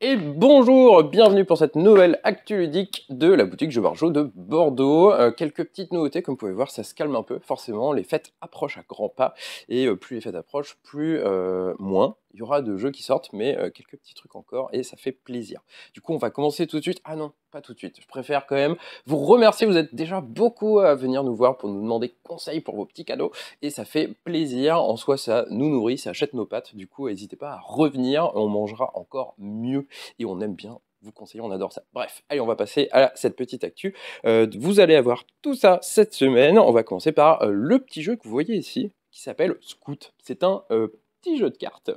Et bonjour, bienvenue pour cette nouvelle actu ludique de la boutique Jeu Barjot de Bordeaux. Euh, quelques petites nouveautés, comme vous pouvez voir, ça se calme un peu. Forcément, les fêtes approchent à grands pas, et euh, plus les fêtes approchent, plus euh, moins il y aura de jeux qui sortent, mais euh, quelques petits trucs encore, et ça fait plaisir. Du coup, on va commencer tout de suite. Ah non, pas tout de suite. Je préfère quand même vous remercier. Vous êtes déjà beaucoup à venir nous voir pour nous demander conseils pour vos petits cadeaux, et ça fait plaisir. En soi, ça nous nourrit, ça achète nos pattes. Du coup, n'hésitez pas à revenir. On mangera encore mieux, et on aime bien vous conseiller, on adore ça. Bref, allez, on va passer à cette petite actu. Euh, vous allez avoir tout ça cette semaine. On va commencer par euh, le petit jeu que vous voyez ici, qui s'appelle Scoot. C'est un jeu de cartes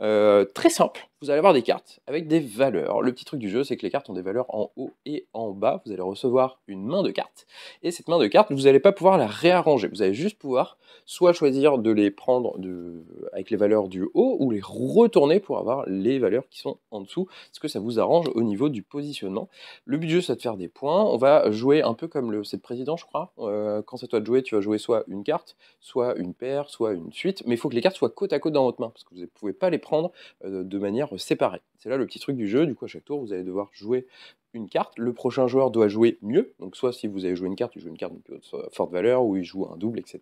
euh, très simple vous allez avoir des cartes avec des valeurs. Le petit truc du jeu, c'est que les cartes ont des valeurs en haut et en bas. Vous allez recevoir une main de cartes. Et cette main de cartes, vous n'allez pas pouvoir la réarranger. Vous allez juste pouvoir soit choisir de les prendre de... avec les valeurs du haut ou les retourner pour avoir les valeurs qui sont en dessous, ce que ça vous arrange au niveau du positionnement. Le but du jeu, c'est de faire des points. On va jouer un peu comme le... c'est le président, je crois. Euh, quand c'est toi de jouer, tu vas jouer soit une carte, soit une paire, soit une suite. Mais il faut que les cartes soient côte à côte dans votre main, parce que vous ne pouvez pas les prendre euh, de manière euh, séparés, C'est là le petit truc du jeu. Du coup, à chaque tour, vous allez devoir jouer une carte. Le prochain joueur doit jouer mieux. Donc, soit si vous avez joué une carte, il joue une carte de euh, forte valeur, ou il joue un double, etc.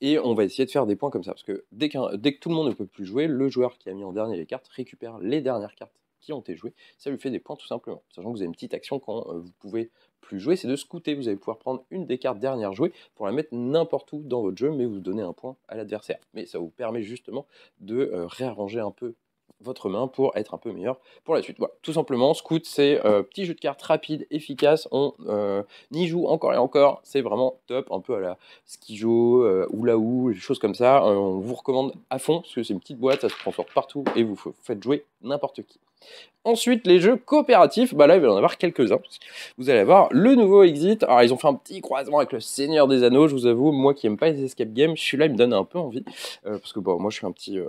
Et on va essayer de faire des points comme ça. Parce que dès, dès que tout le monde ne peut plus jouer, le joueur qui a mis en dernier les cartes récupère les dernières cartes qui ont été jouées. Ça lui fait des points tout simplement. Sachant que vous avez une petite action quand euh, vous pouvez plus jouer, c'est de scouter. Vous allez pouvoir prendre une des cartes dernières jouées pour la mettre n'importe où dans votre jeu, mais vous donnez un point à l'adversaire. Mais ça vous permet justement de réarranger un peu votre main pour être un peu meilleur pour la suite. Voilà, tout simplement, Scout, c'est un euh, petit jeu de cartes rapide, efficace, on euh, y joue encore et encore, c'est vraiment top, un peu à la Skijo, joue euh, ou là des choses comme ça. on vous recommande à fond, parce que c'est une petite boîte, ça se transporte partout et vous faites jouer n'importe qui. Ensuite, les jeux coopératifs, bah là, il va y en avoir quelques-uns. Vous allez avoir le nouveau Exit. Alors, ils ont fait un petit croisement avec le Seigneur des Anneaux, je vous avoue. Moi qui n'aime pas les escape games, suis là il me donne un peu envie. Euh, parce que, bon, moi, je suis un petit, euh,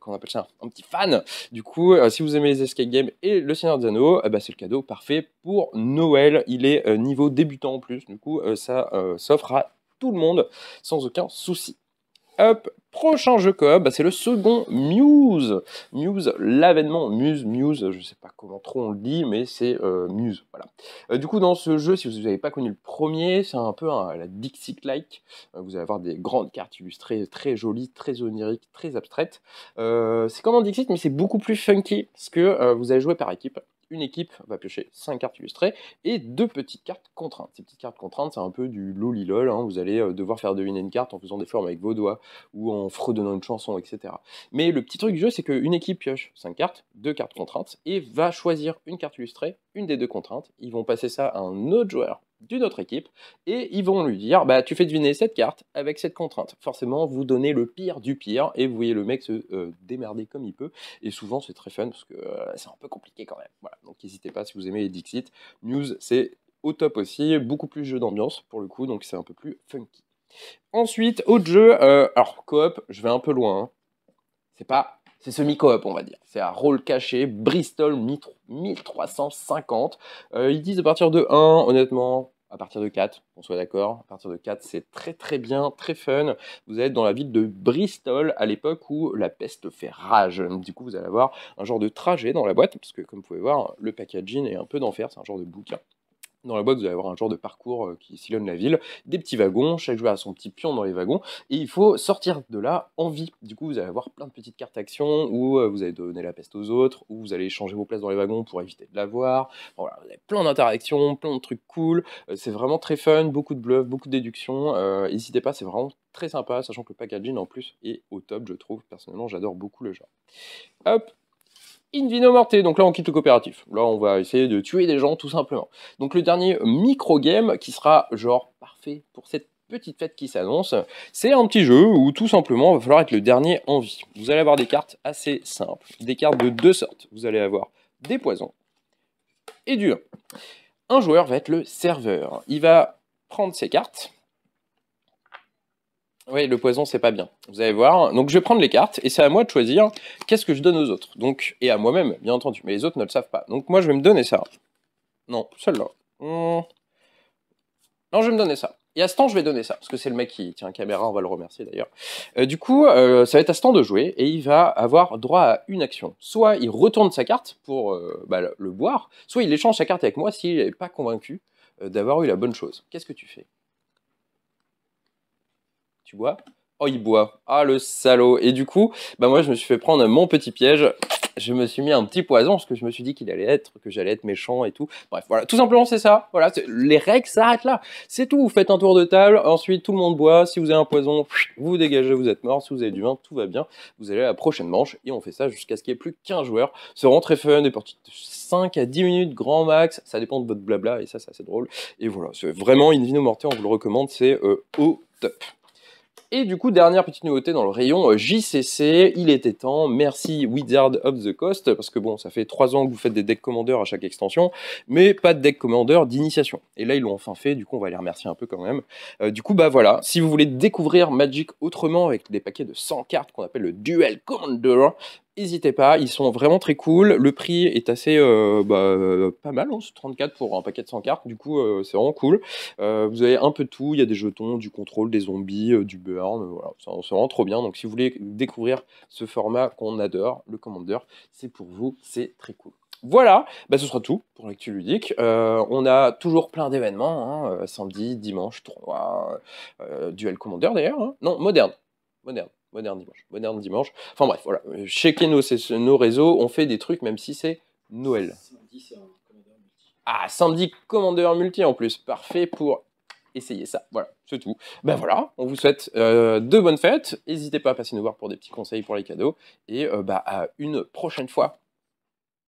qu'on appelle ça, un, petit fan. Du coup, euh, si vous aimez les escape games et le Seigneur des Anneaux, bah, c'est le cadeau parfait pour Noël. Il est niveau débutant en plus. Du coup, ça s'offre à tout le monde sans aucun souci. Prochain jeu bah, c'est le second Muse. Muse, l'avènement. Muse, Muse, je ne sais pas comment trop on le dit, mais c'est euh, Muse. Voilà. Euh, du coup, dans ce jeu, si vous n'avez pas connu le premier, c'est un peu un la Dixit-like. Euh, vous allez avoir des grandes cartes illustrées, très jolies, très oniriques, très abstraites. c'est comme un Dixit, mais c'est beaucoup plus funky, parce que vous allez jouer par équipe une équipe va piocher 5 cartes illustrées et deux petites cartes contraintes. Ces petites cartes contraintes, c'est un peu du lolilol. Hein. Vous allez euh, devoir faire deviner une carte en faisant des formes avec vos doigts ou en fredonnant une chanson, etc. Mais le petit truc du jeu, c'est qu'une équipe pioche 5 cartes, deux cartes contraintes et va choisir une carte illustrée, une des deux contraintes. Ils vont passer ça à un autre joueur d'une autre équipe et ils vont lui dire bah tu fais deviner cette carte avec cette contrainte. Forcément, vous donnez le pire du pire et vous voyez le mec se euh, démerder comme il peut et souvent c'est très fun parce que euh, c'est un peu compliqué quand même. Voilà, donc n'hésitez pas si vous aimez les Dixit. News, c'est au top aussi, beaucoup plus jeu d'ambiance pour le coup, donc c'est un peu plus funky. Ensuite, autre jeu, euh, alors coop, je vais un peu loin. Hein. C'est pas c'est semi-coop, on va dire. C'est un rôle caché, Bristol 1350. Euh, ils disent à partir de 1, honnêtement, à partir de 4, on soit d'accord. À partir de 4, c'est très très bien, très fun. Vous êtes dans la ville de Bristol à l'époque où la peste fait rage. Du coup, vous allez avoir un genre de trajet dans la boîte, parce que comme vous pouvez voir, le packaging est un peu d'enfer, c'est un genre de bouquin. Dans la boîte, vous allez avoir un genre de parcours euh, qui sillonne la ville, des petits wagons, chaque joueur a son petit pion dans les wagons, et il faut sortir de là en vie. Du coup, vous allez avoir plein de petites cartes actions où euh, vous allez donner la peste aux autres, où vous allez changer vos places dans les wagons pour éviter de la voir vous avez plein d'interactions, plein de trucs cool. Euh, c'est vraiment très fun, beaucoup de bluffs, beaucoup de déductions. N'hésitez pas, c'est vraiment très sympa, sachant que le packaging en plus est au top, je trouve. Personnellement, j'adore beaucoup le genre. Hop, Invino Morte, donc là on quitte le coopératif. Là on va essayer de tuer des gens tout simplement. Donc le dernier micro-game qui sera genre parfait pour cette petite fête qui s'annonce, c'est un petit jeu où tout simplement il va falloir être le dernier en vie. Vous allez avoir des cartes assez simples, des cartes de deux sortes. Vous allez avoir des poisons et du 1. Un joueur va être le serveur. Il va prendre ses cartes, oui, le poison, c'est pas bien. Vous allez voir. Donc, je vais prendre les cartes et c'est à moi de choisir qu'est-ce que je donne aux autres. Donc, et à moi-même, bien entendu. Mais les autres ne le savent pas. Donc, moi, je vais me donner ça. Non, celle-là. Hmm. Non, je vais me donner ça. Et à ce temps, je vais donner ça, parce que c'est le mec qui tient caméra, on va le remercier d'ailleurs. Euh, du coup, euh, ça va être à ce temps de jouer, et il va avoir droit à une action. Soit il retourne sa carte pour euh, bah, le boire, soit il échange sa carte avec moi s'il n'est pas convaincu d'avoir eu la bonne chose. Qu'est-ce que tu fais tu bois Oh, il boit. Ah, le salaud. Et du coup, bah moi, je me suis fait prendre mon petit piège. Je me suis mis un petit poison parce que je me suis dit qu'il allait être, que j'allais être méchant et tout. Bref, voilà. Tout simplement, c'est ça. Voilà. Les règles s'arrêtent là. C'est tout. Vous faites un tour de table. Ensuite, tout le monde boit. Si vous avez un poison, vous, dégagez, vous êtes mort. Si vous avez du vin, tout va bien. Vous allez à la prochaine manche et on fait ça jusqu'à ce qu'il n'y ait plus qu'un joueur. Ce rend très fun. Des parties de 5 à 10 minutes, grand max. Ça dépend de votre blabla et ça, c'est assez drôle. Et voilà. C'est vraiment une Vino Morte, on vous le recommande. C'est euh, au top. Et du coup, dernière petite nouveauté dans le rayon euh, JCC, il était temps, merci Wizard of the Coast, parce que bon, ça fait trois ans que vous faites des decks commandeurs à chaque extension, mais pas de deck commandeurs d'initiation. Et là, ils l'ont enfin fait, du coup, on va les remercier un peu quand même. Euh, du coup, bah voilà, si vous voulez découvrir Magic autrement avec des paquets de 100 cartes qu'on appelle le Duel Commander, N'hésitez pas, ils sont vraiment très cool. Le prix est assez euh, bah, pas mal, hein, 34 pour un paquet de 100 cartes, du coup euh, c'est vraiment cool. Euh, vous avez un peu de tout, il y a des jetons, du contrôle, des zombies, du burn, voilà, c'est vraiment trop bien. Donc si vous voulez découvrir ce format qu'on adore, le Commander, c'est pour vous, c'est très cool. Voilà, bah, ce sera tout pour l'actu ludique. on a toujours plein d'événements, hein, samedi, dimanche, 3 duel Commander d'ailleurs, hein. non, moderne, moderne moderne dimanche, moderne dimanche. Enfin bref, voilà. Euh, Keno C'est nos réseaux, on fait des trucs même si c'est Noël. Samedi, c'est un multi. Ah, samedi, commandeur multi en plus. Parfait pour essayer ça. Voilà, c'est tout. Ben voilà, on vous souhaite euh, de bonnes fêtes. N'hésitez pas à passer nous voir pour des petits conseils pour les cadeaux. Et euh, bah, à une prochaine fois.